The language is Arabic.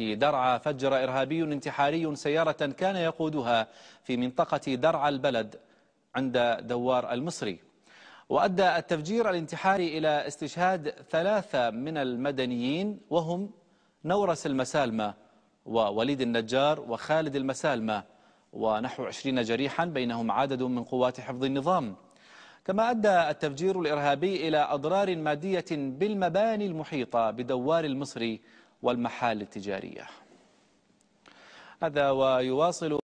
درعا فجر إرهابي انتحاري سيارة كان يقودها في منطقة درعا البلد عند دوار المصري وأدى التفجير الانتحاري إلى استشهاد ثلاثة من المدنيين وهم نورس المسالمة ووليد النجار وخالد المسالمة ونحو عشرين جريحا بينهم عدد من قوات حفظ النظام كما أدى التفجير الإرهابي إلى أضرار مادية بالمباني المحيطة بدوار المصري والمحال التجارية هذا ويواصل